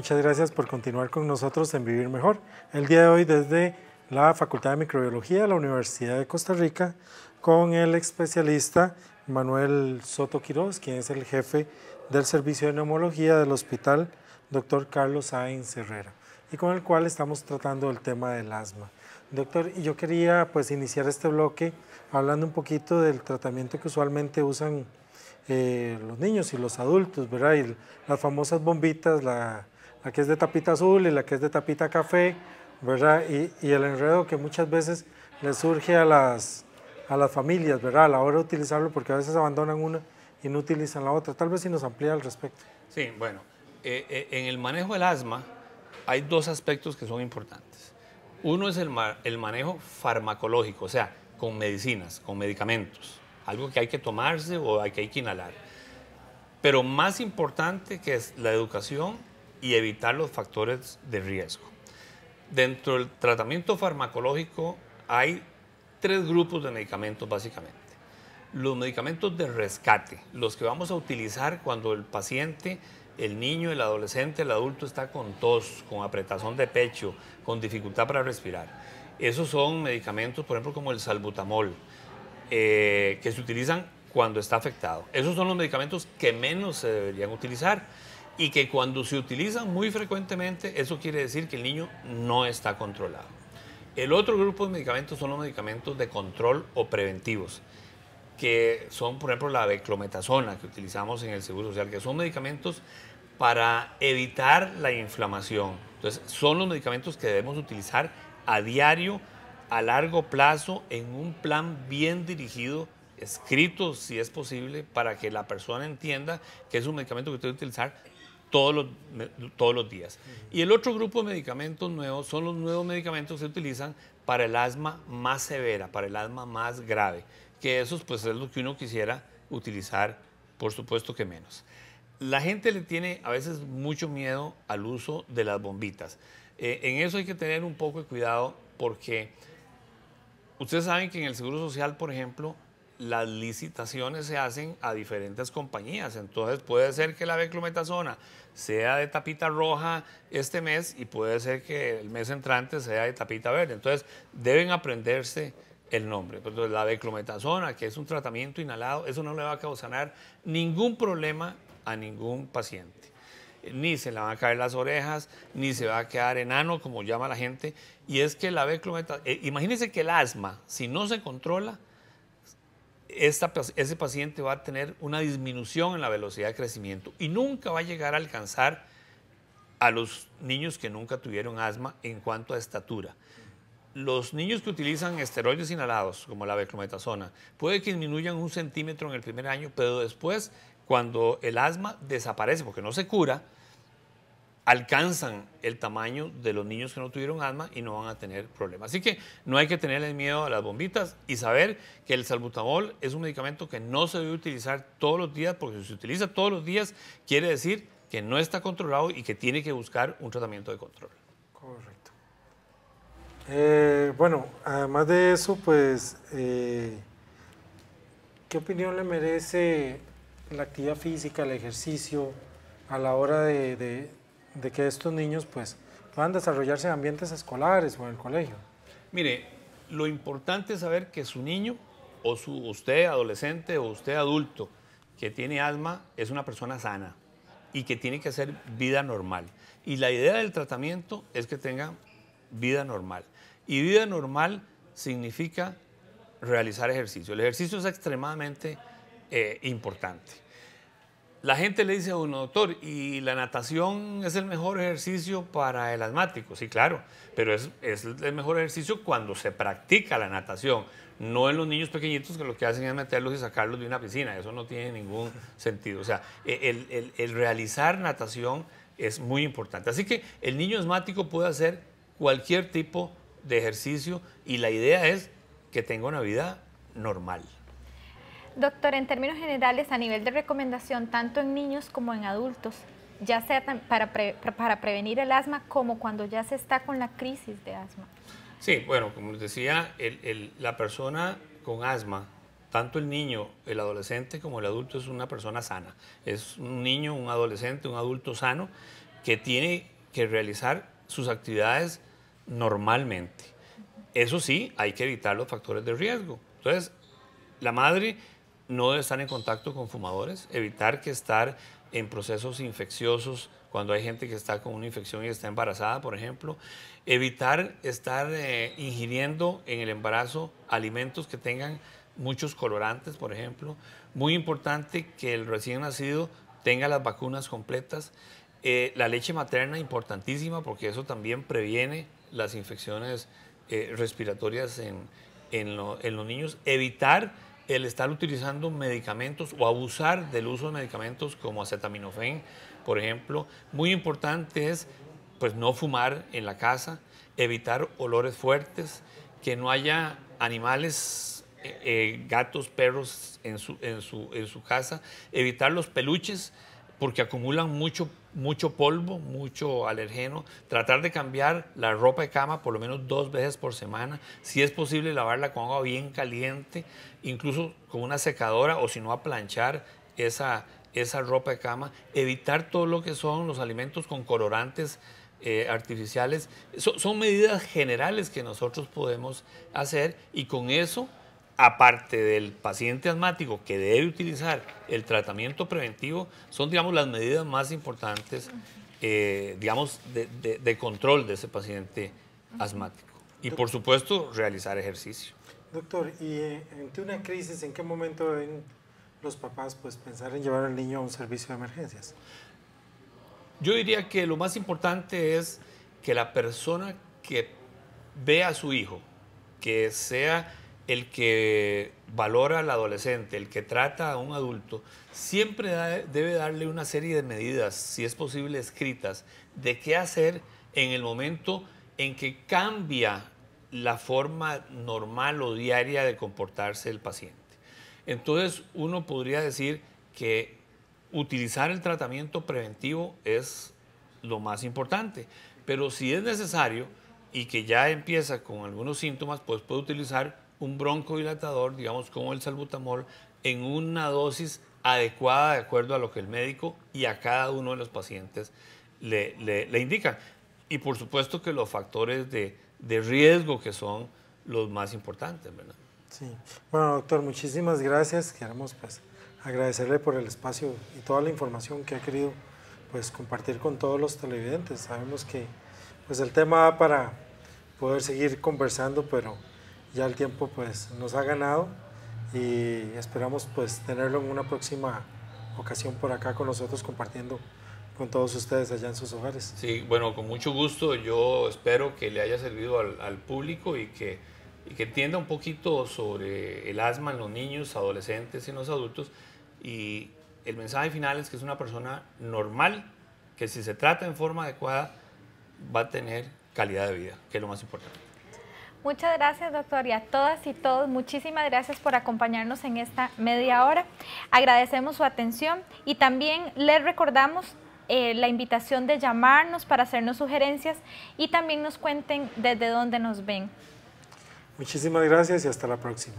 Muchas gracias por continuar con nosotros en Vivir Mejor. El día de hoy desde la Facultad de Microbiología de la Universidad de Costa Rica con el especialista Manuel Soto Quiroz, quien es el jefe del Servicio de Neumología del Hospital Dr. Carlos Sainz Herrera y con el cual estamos tratando el tema del asma. Doctor, yo quería pues iniciar este bloque hablando un poquito del tratamiento que usualmente usan eh, los niños y los adultos, ¿verdad? las famosas bombitas, la, la que es de tapita azul y la que es de tapita café, ¿verdad? Y, el enredo que muchas veces le surge a las, a las familias, ¿verdad? A la hora de utilizarlo, porque a veces abandonan una y no utilizan la otra. Tal vez si nos amplía al respecto. Sí, bueno, eh, eh, en el manejo del asma hay dos aspectos que son importantes. Uno es el, el manejo farmacológico, o sea, con medicinas, con medicamentos, algo que hay que tomarse o que hay que inhalar. Pero más importante que es la educación y evitar los factores de riesgo. Dentro del tratamiento farmacológico hay tres grupos de medicamentos básicamente. Los medicamentos de rescate, los que vamos a utilizar cuando el paciente, el niño, el adolescente, el adulto está con tos, con apretazón de pecho, con dificultad para respirar. Esos son medicamentos, por ejemplo, como el salbutamol, eh, que se utilizan cuando está afectado. Esos son los medicamentos que menos se deberían utilizar y que cuando se utilizan muy frecuentemente, eso quiere decir que el niño no está controlado. El otro grupo de medicamentos son los medicamentos de control o preventivos, que son, por ejemplo, la beclometasona que utilizamos en el Seguro Social, que son medicamentos para evitar la inflamación. Entonces, son los medicamentos que debemos utilizar a diario, a largo plazo, en un plan bien dirigido escrito si es posible para que la persona entienda que es un medicamento que usted debe utilizar todos los, todos los días. Y el otro grupo de medicamentos nuevos son los nuevos medicamentos que se utilizan para el asma más severa, para el asma más grave, que esos pues es lo que uno quisiera utilizar, por supuesto que menos. La gente le tiene a veces mucho miedo al uso de las bombitas. Eh, en eso hay que tener un poco de cuidado porque ustedes saben que en el Seguro Social, por ejemplo, las licitaciones se hacen a diferentes compañías. Entonces puede ser que la beclometasona sea de tapita roja este mes y puede ser que el mes entrante sea de tapita verde. Entonces deben aprenderse el nombre. Entonces, la beclometasona, que es un tratamiento inhalado, eso no le va a causar ningún problema a ningún paciente. Ni se le van a caer las orejas, ni se va a quedar enano, como llama la gente. Y es que la beclometasona, eh, imagínese imagínense que el asma, si no se controla, ese paciente va a tener una disminución en la velocidad de crecimiento y nunca va a llegar a alcanzar a los niños que nunca tuvieron asma en cuanto a estatura. Los niños que utilizan esteroides inhalados, como la beclometasona, puede que disminuyan un centímetro en el primer año, pero después, cuando el asma desaparece, porque no se cura, alcanzan el tamaño de los niños que no tuvieron asma y no van a tener problemas. Así que no hay que tenerle miedo a las bombitas y saber que el salbutamol es un medicamento que no se debe utilizar todos los días, porque si se utiliza todos los días quiere decir que no está controlado y que tiene que buscar un tratamiento de control. Correcto. Eh, bueno, además de eso, pues, eh, ¿qué opinión le merece la actividad física, el ejercicio a la hora de de que estos niños pues, puedan desarrollarse en ambientes escolares o en el colegio? Mire, lo importante es saber que su niño o su, usted adolescente o usted adulto que tiene alma es una persona sana y que tiene que hacer vida normal. Y la idea del tratamiento es que tenga vida normal. Y vida normal significa realizar ejercicio. El ejercicio es extremadamente eh, importante la gente le dice a uno, doctor, ¿y la natación es el mejor ejercicio para el asmático? Sí, claro, pero es, el mejor ejercicio cuando se practica la natación, no en los niños pequeñitos que lo que hacen es meterlos y sacarlos de una piscina, eso no tiene ningún sentido. O sea, e, el realizar natación es muy importante. Así que el niño asmático puede hacer cualquier tipo de ejercicio y la idea es que tenga una vida normal. Doctor, en términos generales, a nivel de recomendación, tanto en niños como en adultos, ya sea para, para prevenir el asma como cuando ya se está con la crisis de asma. Sí, bueno, como les decía, la persona con asma, tanto el niño, el adolescente como el adulto es una persona sana. Es un niño, un adolescente, un adulto sano que tiene que realizar sus actividades normalmente. Eso sí, hay que evitar los factores de riesgo. Entonces, la madre no estar en contacto con fumadores, evitar que estar en procesos infecciosos cuando hay gente que está con una infección y está embarazada, por ejemplo, evitar estar eh, ingiriendo en el embarazo alimentos que tengan muchos colorantes, por ejemplo. Muy importante que el recién nacido tenga las vacunas completas. Eh, la leche materna, importantísima, porque eso también previene las infecciones eh, respiratorias en, en los niños. Evitar el estar utilizando medicamentos o abusar del uso de medicamentos como acetaminofén, por ejemplo. Muy importante es pues no fumar en la casa, evitar olores fuertes, que no haya animales, eh, eh, gatos, perros en su, en, su, en su casa, evitar los peluches, porque acumulan mucho, mucho polvo, mucho alergeno. Tratar de cambiar la ropa de cama por lo menos dos veces por semana. Si es posible, lavarla con agua bien caliente, incluso con una secadora o si no, a planchar esa, esa ropa de cama. Evitar todo lo que son los alimentos con colorantes. Eh, artificiales, son medidas generales que nosotros podemos hacer y con eso aparte del paciente asmático que debe utilizar el tratamiento preventivo, son, digamos, las medidas más importantes, eh, digamos, de, control de ese paciente asmático. Y, por supuesto, realizar ejercicio. Doctor, y eh, ante una crisis, ¿en qué momento deben los papás pues, pensar en llevar al niño a un servicio de emergencias? Yo diría que lo más importante es que la persona que vea a su hijo, que sea el que valora al adolescente, el que trata a un adulto, siempre debe darle una serie de medidas, si es posible escritas, de qué hacer en el momento en que cambia la forma normal o diaria de comportarse el paciente. Entonces uno podría decir que utilizar el tratamiento preventivo es lo más importante, pero si es necesario y que ya empieza con algunos síntomas, pues puede utilizar un broncodilatador, digamos como el salbutamol, en una dosis adecuada de acuerdo a lo que el médico y a cada uno de los pacientes le, le, le indican. Y por supuesto que los factores de, de riesgo que son los más importantes, ¿verdad? Sí. Bueno, doctor, muchísimas gracias. Queremos pues agradecerle por el espacio y toda la información que ha querido pues compartir con todos los televidentes. Sabemos que pues el tema va para poder seguir conversando, pero ya el tiempo pues nos ha ganado y esperamos pues tenerlo en una próxima ocasión por acá con nosotros compartiendo con todos ustedes allá en sus hogares. Sí, bueno, con mucho gusto. Yo espero que le haya servido al, público y que, y que entienda un poquito sobre el asma en los niños, adolescentes y en los adultos. Y el mensaje final es que es una persona normal, que si se trata en forma adecuada, va a tener calidad de vida, que es lo más importante. Muchas gracias, doctor, y a todas y todos, muchísimas gracias por acompañarnos en esta media hora. Agradecemos su atención y también les recordamos eh, la invitación de llamarnos para hacernos sugerencias y también nos cuenten desde dónde nos ven. Muchísimas gracias y hasta la próxima.